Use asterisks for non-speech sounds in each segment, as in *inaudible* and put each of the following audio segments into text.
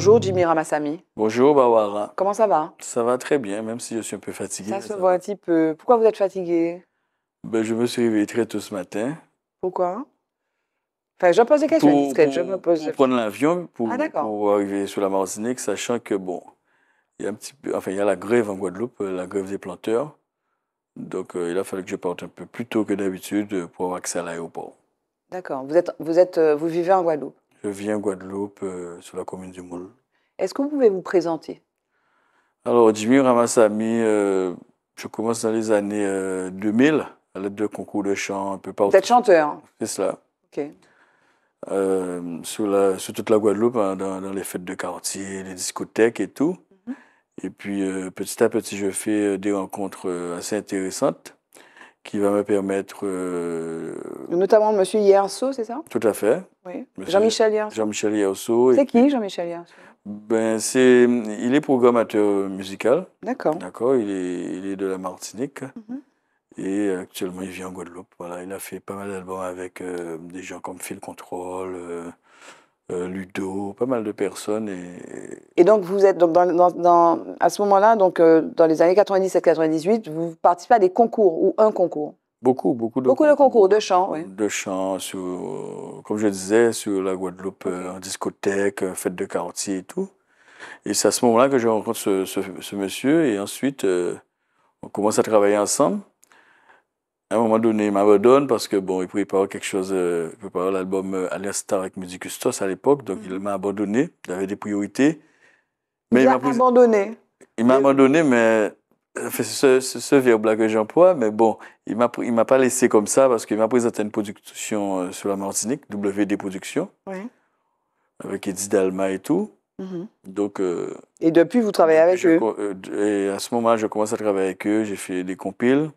Bonjour Jimmy Ramasamy. Bonjour Bawara. Comment ça va Ça va très bien, même si je suis un peu fatigué. Ça se voit un petit peu. Pourquoi vous êtes fatigué ben, Je me suis réveillé très tôt ce matin. Pourquoi Enfin, je pose des questions pour, discrètes. je me prendre l'avion ah, pour, arriver sur la Martinique, sachant que, bon, il y a un petit peu, enfin, il y a la grève en Guadeloupe, euh, la grève des planteurs. Donc, euh, il a fallu que je parte un peu plus tôt que d'habitude euh, pour avoir accès à l'aéroport. D'accord. Vous êtes, vous êtes, vous vivez en Guadeloupe. Je viens Guadeloupe, euh, sur la commune du Moule. Est-ce que vous pouvez vous présenter Alors, Jimmy Ramassami, euh, je commence dans les années 2000, euh, à l'aide de concours de chant un peu partout. Vous êtes chanteur C'est cela. OK. Sur, toute la Guadeloupe, hein, dans, les fêtes de quartier, les discothèques et tout. Mhm. Et puis, petit à petit, je fais des rencontres assez intéressantes qui va me permettre. Euh, Notamment M. hierso c'est ça Tout à fait. Oui. Jean-Michel Yerso. C'est qui Jean-Michel Yerso ben, c'est, il est programmateur musical. D'accord. D'accord, il est, de la Martinique. Mhm. Et actuellement, il vit en Guadeloupe. Voilà, il a fait pas mal d'albums avec euh, des gens comme Phil Control, euh, euh, Ludo, pas mal de personnes. Et, donc, vous êtes donc dans, à ce moment-là, donc euh, dans les années 97-98, vous participez à des concours ou un concours Beaucoup, beaucoup de beaucoup concours. de concours de chant, oui. De chant, sur, comme je disais, sur la Guadeloupe, euh, en discothèque, fête de quartier et tout. Et c'est à ce moment-là que je rencontre ce, monsieur et ensuite on commence à travailler ensemble à un moment donné, il m'abandonne parce que bon, il préparait quelque chose, euh, l'album euh, Star » avec Musicustos à l'époque, donc il mhm. m'a abandonné. Il avait des priorités. Mais il, m'a abandonné. Il m'a abandonné, mais c'est euh, ce, ce, ce que j'emploie, mais bon, il m'a il m'a pas laissé comme ça parce qu'il m'a présenté une production euh, sur la Martinique, WD Productions, oui. avec Edith Dalma et tout. Mhm. Donc. et depuis, vous travaillez avec eux. et à ce moment, là je commence à travailler avec eux. J'ai fait des compiles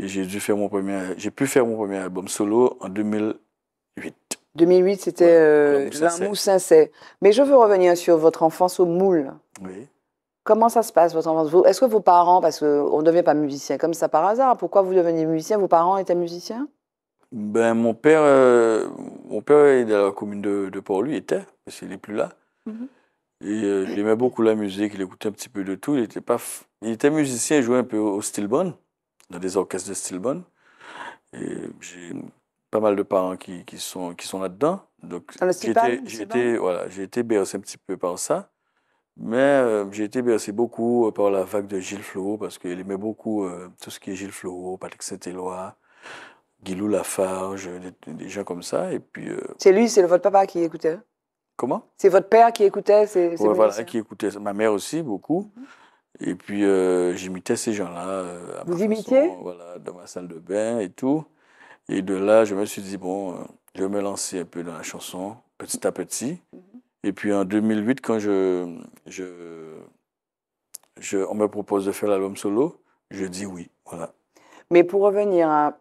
j'ai dû faire mon premier, j'ai pu faire mon premier album solo en 2008. 2008, c'était euh, l'amour sincère. Mais je veux revenir sur votre enfance au moule. Oui. Comment ça se passe, votre enfance Est-ce que vos parents, parce qu'on ne devient pas musicien comme ça par hasard, pourquoi vous devenez musicien Vos parents étaient musiciens ben, mon père, euh, mon père est dans la commune de, de Port-Louis, était, parce qu'il n'est plus là. Mhm. Et euh, il aimait beaucoup la musique, il écoutait un petit peu de tout. Il était, pas il était musicien, il jouait un peu au steel dans des orchestres de style Et j'ai pas mal de parents qui, sont, qui sont là-dedans. Donc, j'ai été, voilà, été bercé un petit peu par ça. Mais euh, j'ai été bercé beaucoup euh, par la vague de Gilles Flo, parce qu'il aimait beaucoup euh, tout ce qui est Gilles Flo, Patrick Saint-Éloi, Guilou Lafarge, des, gens comme ça. Et puis, C'est lui, c'est votre papa qui écoutait hein Comment C'est votre père qui écoutait c'est voilà, qui écoutait. Ma mère aussi, beaucoup. Mhm. Et puis, euh, j'imitais ces gens-là. Euh, vous imitiez Voilà, dans ma salle de bain et tout. Et de là, je me suis dit, bon, euh, je vais me lancer un peu dans la chanson, petit à petit. Mhm. Et puis en 2008, quand je, je, je on me propose de faire l'album solo, je dis oui. Voilà. Mais pour revenir à.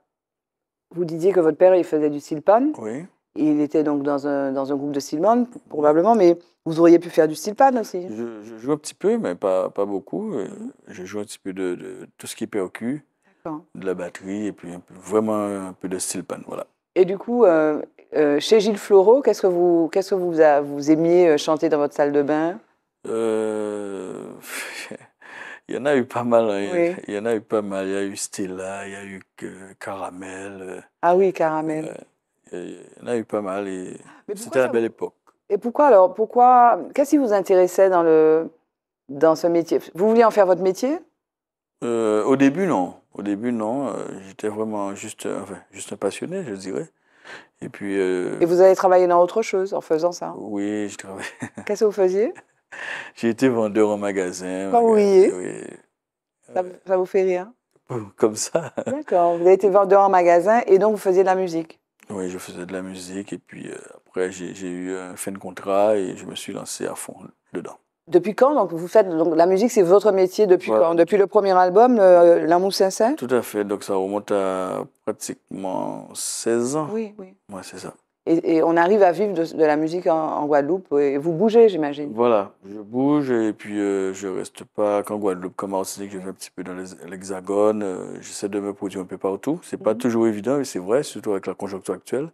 Vous disiez que votre père, il faisait du silpan. Oui. Il était donc dans un, dans un groupe de Steelman probablement, mais vous auriez pu faire du Steelpan aussi. Je, joue un petit peu, mais pas, pas beaucoup. Euh, mhm. Je joue un petit peu de, de tout ce qui est percu, de la batterie, et puis vraiment un peu de Steelpan, voilà. Et du coup, euh, euh, chez Gilles Floreau, qu'est-ce que vous, qu'est-ce que vous, a, vous aimiez chanter dans votre salle de bain *laughs* Il y en a eu pas mal. Hein. Il y en a eu pas mal. Il y a eu Stella, il y a eu Caramel. Ah oui, Caramel il y en a eu pas mal. Et c'était la belle époque. Et pourquoi alors Pourquoi Qu'est-ce qui vous intéressait dans le dans ce métier Vous vouliez en faire votre métier euh, Au début, non. Au début, non. Euh, j'étais vraiment juste, euh, juste un passionné, je dirais. Et puis. Et vous avez travaillé dans autre chose en faisant ça Oui, je travaillais. *laughs* Qu'est-ce que vous faisiez J'ai été vendeur en magasin. Quand oui. ça, ça vous fait rire Comme ça. D'accord. Vous avez été vendeur en magasin et donc vous faisiez de la musique oui, je faisais de la musique et puis euh, après j'ai eu un fin de contrat et je me suis lancé à fond dedans. Depuis quand donc vous faites donc la musique c'est votre métier depuis quand depuis le premier album la euh, L'amour sincère Tout à fait donc ça remonte à pratiquement 16 ans. Oui oui. Moi c'est ça. Et, on arrive à vivre de, la musique en, Guadeloupe. Et vous bougez, j'imagine. Voilà, je bouge et puis euh, je reste pas qu'en Guadeloupe, comme Martinique, je vais un petit peu dans l'Hexagone. Euh, j'essaie de me produire un peu partout. C'est pas mhm. toujours évident, mais c'est vrai, surtout avec la conjoncture actuelle.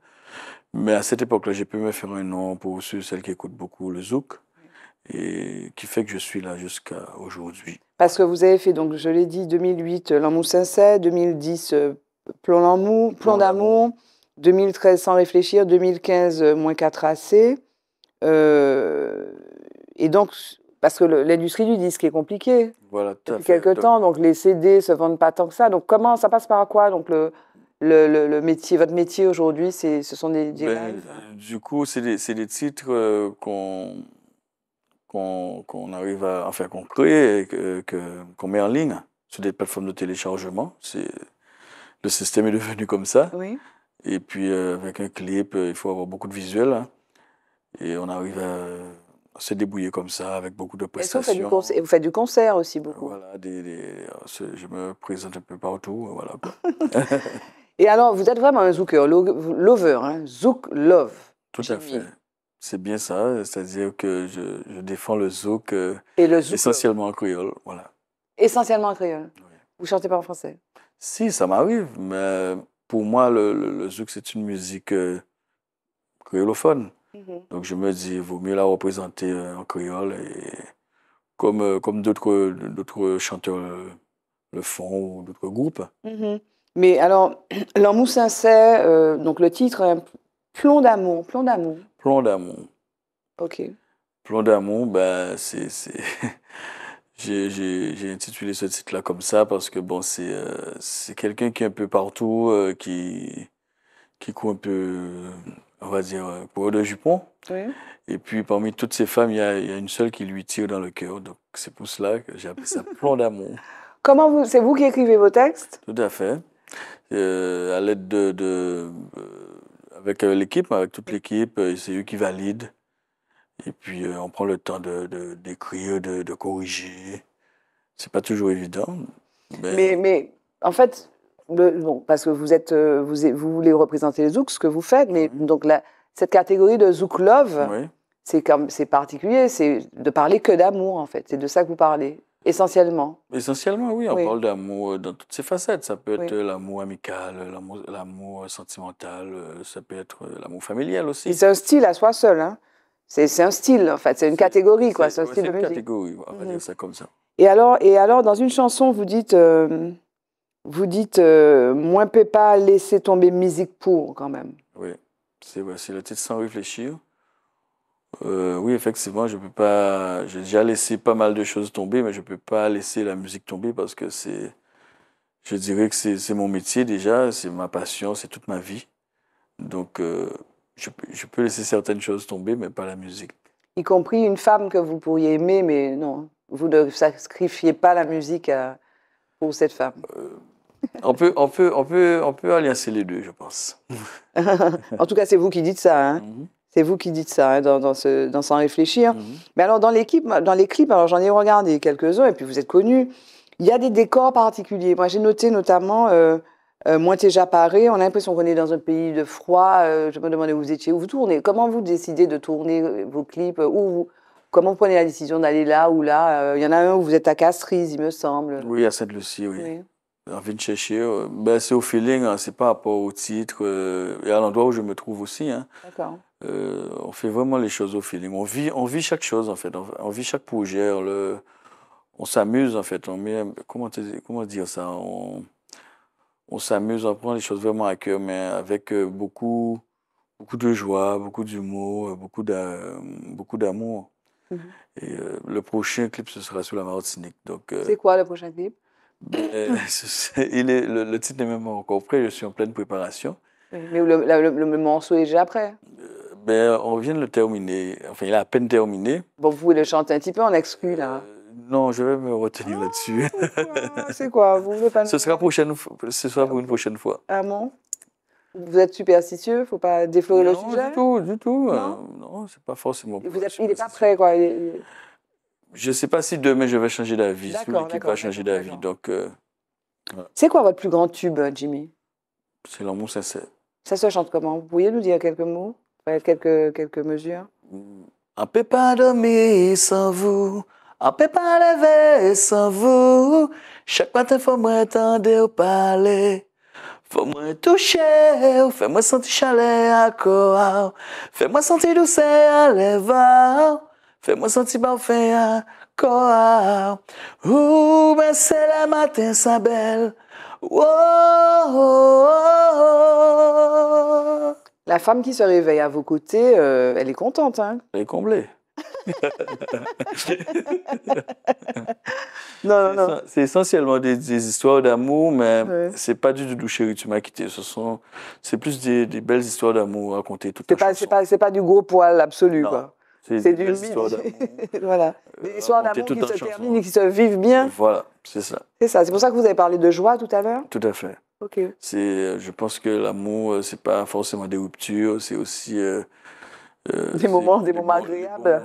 Mais à cette époque-là, j'ai pu me faire un nom pour ceux, celles qui écoutent beaucoup le zouk et qui fait que je suis là jusqu'à aujourd'hui. Parce que vous avez fait, donc je l'ai dit, 2008 euh, L'Amour Sincère, 2010 Plan, Plan d'amour, 2013 sans réfléchir, 2015 euh, moins 4 AC. Euh, et donc, parce que l'industrie du disque est compliquée voilà, depuis fait, quelques temps, donc les CD se vendent pas tant que ça. Donc comment ça passe par quoi Donc le, le, le, métier, votre métier aujourd'hui, ce sont des, ben, Du coup, c'est des, titres euh, qu'on qu'on arrive à enfin qu'on crée, qu'on met en ligne sur des plateformes de téléchargement. Le système est devenu comme ça. Oui. Et puis euh, avec un clip, euh, il faut avoir beaucoup de visuels. Hein. Et on arrive à se débrouiller comme ça, avec beaucoup de prestations. Et vous faites du, concert aussi beaucoup. Voilà, je me présente un peu partout. Hein, voilà. *laughs* Et alors, vous êtes vraiment un zooker, lover, hein, Zouk, love. Tout à fait. C'est bien ça, c'est-à-dire que je, défends le zouk, euh, Et essentiellement en créole, voilà. Essentiellement en créole. Vous chantez pas en français Si, ça m'arrive, mais pour moi, le, zouk, c'est une musique euh, créolophone. Mhm. Donc je me dis, il vaut mieux la représenter euh, en créole, et comme, euh, comme d'autres chanteurs le font, ou d'autres groupes. Mhm. Mais alors, *clears throat* L'amour sincère, donc le titre, hein, Plomb d'amour, Plomb d'amour. Plomb d'amour. OK. Plomb d'amour, ben, c'est... *laughs* J'ai intitulé ce titre-là comme ça parce que bon, c'est euh, quelqu'un qui est un peu partout, euh, qui, qui court un peu, euh, on va dire, pour de jupon. Et puis parmi toutes ces femmes, il y, a, une seule qui lui tire dans le cœur. Donc c'est pour cela que j'ai appelé ça Plan d'amour. *laughs* Comment vous, c'est vous qui écrivez vos textes Tout à fait. à l'aide de, de avec l'équipe, avec toute l'équipe, c'est eux qui valident. Et puis, euh, on prend le temps d'écrire, de, de, Ce corriger. C'est pas toujours évident. Mais, mais, en fait, parce que vous, êtes, euh, vous, vous voulez représenter les Zouks, ce que vous faites, mais donc cette catégorie de Zouk Love, c'est, c'est particulier, c'est de parler que d'amour, en fait. C'est de ça que vous parlez. Essentiellement. Essentiellement, oui. On parle d'amour euh, dans toutes ses facettes. Ça peut être l'amour amical, l'amour sentimental, ça peut être l'amour familial aussi. C'est un style à soi seul. Hein? C'est un style, en fait. C'est une catégorie, quoi. C'est un style de musique. une catégorie, on va mhm. dire ça comme ça. Et alors, et alors, dans une chanson, vous dites, euh, vous dites, euh, moins pas laisser tomber musique pour, quand même. Oui, c'est le titre sans réfléchir. Euh, oui, effectivement, je peux pas. J'ai déjà laissé pas mal de choses tomber, mais je peux pas laisser la musique tomber parce que c'est. Je dirais que c'est mon métier déjà, c'est ma passion, c'est toute ma vie. Donc, je, peux laisser certaines choses tomber, mais pas la musique. Y compris une femme que vous pourriez aimer, mais non, vous ne sacrifiez pas la musique pour cette femme. Euh, on, peut, on, peut, on, peut, on peut alliancer les deux, je pense. *laughs* en tout cas, c'est vous qui dites ça. Hein. Mhm. C'est vous qui dites ça, hein, dans, dans, ce, sans réfléchir. Mhm. Mais alors, dans, l'équipe, dans les clips, alors j'en ai regardé quelques-uns, et puis vous êtes connus, il y a des décors particuliers. Moi, j'ai noté notamment... Euh, euh, moitié j'apparais, on a l'impression qu'on est dans un pays de froid. Euh, je me demandais où vous étiez, où vous tournez. Comment vous décidez de tourner euh, vos clips euh, où Comment vous prenez la décision d'aller là ou là Il y en a un où vous êtes à Castries, il me semble. Oui, à Sainte-Lucie, oui. En de chercher, ben, c'est au feeling, hein, c'est pas par rapport au titre et à l'endroit où je me trouve aussi. Hein. D'accord. on fait vraiment les choses au feeling. On vit, on vit chaque chose en fait. On, vit chaque projet. On, s'amuse en fait. On comment, comment dire ça on, on s'amuse, en prendre les choses vraiment à cœur, mais avec euh, beaucoup, beaucoup de joie, beaucoup d'humour, euh, beaucoup d'amour. Mm-hmm. Et euh, le prochain clip, ce sera sur la Martinique. Donc, c'est quoi le prochain clip ben, *laughs* il est, le, titre n'est même pas encore prêt, je suis en pleine préparation. mais le, le, le, morceau est déjà prêt ben, On vient de le terminer, enfin il est à peine terminé. Bon, vous pouvez le chanter un petit peu en exclu là. Non, je vais me retenir ah, là-dessus. C'est quoi *laughs* Vous voulez pas Ce sera Ce pour une prochaine fois. Ah bon Vous êtes superstitieux Faut pas déflorer le sujet. Non, du tout, du tout. Euh, non, ce n'est pas forcément. il n'est pas prêt, quoi. Je Je sais pas si demain je vais changer d'avis. Toute l'équipe pas changer d'avis, donc. Euh, c'est quoi votre plus grand tube, Jimmy C'est l'amour sincère. Ça se chante comment Vous pourriez nous dire quelques mots, quelques quelques mesures. Un pépin de sans vous peut sans vous sans vous. Chaque matin, faut tende ou pale. Fò faut moi ou, fais à sentir chale à sentir Fais-moi sentir douse à ou, Fais-moi sentir parfait ou fè Ouh, au. Ou le matin, la Oh, sa belle. oh, La femme qui se réveille à vos côtés, euh, elle est contente. Hein elle est comblée non, non, non. C'est essentiellement des, histoires d'amour, mais ce c'est pas du du chéri, tu m'as quitté. Ce sont, c'est plus des, belles histoires d'amour racontées tout à C'est pas, pas du gros poil absolu, non. quoi. C'est du histoire *laughs* voilà. Euh, des histoires d'amour qui se terminent et qui se vivent bien. Voilà, c'est ça. C'est ça. C'est pour ça que vous avez parlé de joie tout à l'heure. Tout à fait. Ok. C'est, euh, je pense que l'amour, euh, c'est pas forcément des ruptures, c'est aussi euh, des moments, des, moments euh, agréables.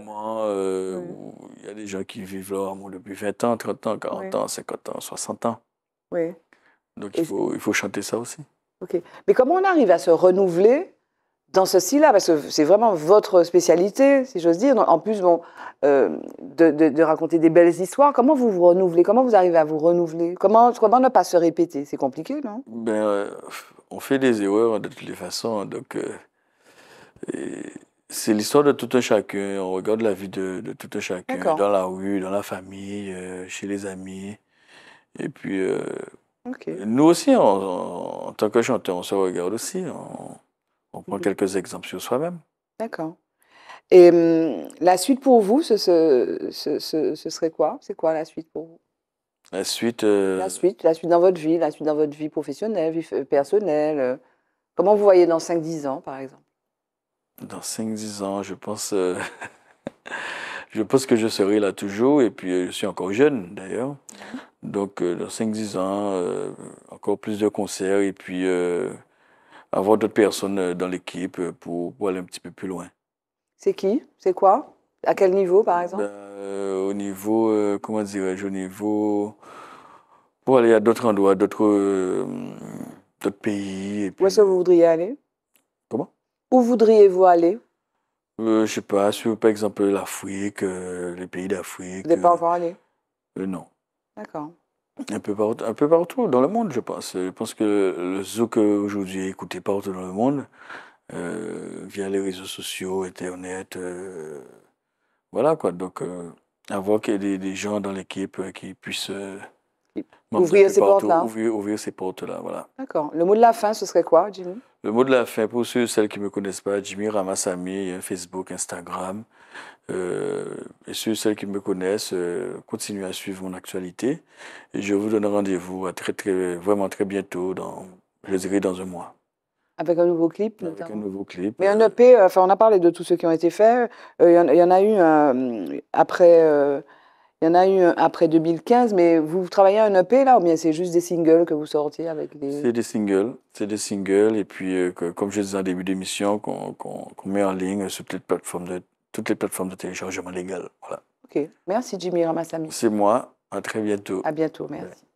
où il y a des gens qui vivent leur amour depuis 20 ans, 30 ans, 40 ans, 50 ans, 60 ans. Oui. Donc il faut, il faut chanter ça aussi. OK. Mais comment on arrive à se renouveler dans ceci-là, parce que c'est vraiment votre spécialité, si j'ose dire. En plus, bon, euh, de, de, raconter des belles histoires, comment vous vous renouvelez Comment vous arrivez à vous renouveler comment, comment ne pas se répéter C'est compliqué, non ben, On fait des erreurs de toutes les façons. Donc, c'est l'histoire de tout un chacun. On regarde la vie de, tout un chacun, dans la rue, dans la famille, euh, chez les amis. Et puis, euh, nous aussi, en tant que chanteur, on se regarde aussi. On, prend mhm. quelques exemples sur soi-même. D'accord. Et hum, la suite pour vous, ce, ce, serait quoi C'est quoi la suite pour vous La suite. Euh, la suite, la suite dans votre vie, la suite dans votre vie professionnelle, vie personnelle. Comment vous voyez dans 5-10 ans, par exemple dans 5-10 ans, je pense, euh, *laughs* je pense que je serai là toujours. Et puis, euh, je suis encore jeune, d'ailleurs. Donc, euh, dans 5-10 ans, encore plus de concerts et puis avoir d'autres personnes dans l'équipe pour, aller un petit peu plus loin. C'est qui C'est quoi À quel niveau, par exemple ben, Au niveau, comment dirais-je, au niveau... Pour aller à d'autres endroits, d'autres pays. Où est-ce que vous voudriez aller où voudriez-vous aller euh, Je sais pas, sur par exemple l'Afrique, euh, les pays d'Afrique. Vous n'êtes pas euh, encore allé euh, Non. D'accord. Un peu, partout, un peu partout dans le monde, je pense. Je pense que le zouk aujourd'hui est écouté partout dans le monde, via les réseaux sociaux, Internet. voilà quoi. Donc, avoir des, des gens dans l'équipe qui puissent Ouvrir ces portes-là. Ouvrir, ces portes-là, voilà. D'accord. Le mot de la fin, ce serait quoi, Jimmy Le mot de la fin, pour ceux celles qui ne me connaissent pas, Jimmy Ramasamy, Facebook, Instagram. Euh, et ceux celles qui me connaissent, euh, continuez à suivre mon actualité. Et je vous donne rendez-vous à très, très, vraiment très bientôt, dans, je dirais dans un mois. Avec un nouveau clip, Avec un nouveau clip. Mais un EP, enfin, on a parlé de tous ceux qui ont été faits. Euh, il y, en a eu après il y en a eu après 2015, mais vous travaillez un EP là ou bien c'est juste des singles que vous sortez avec les. C'est des singles, c'est des singles et puis euh, comme je disais en début d'émission, qu'on met en ligne sur toutes les plateformes de, toutes les plateformes de téléchargement légal. Voilà. Ok, merci Jimmy Ramasami. C'est moi, à très bientôt. À bientôt, merci.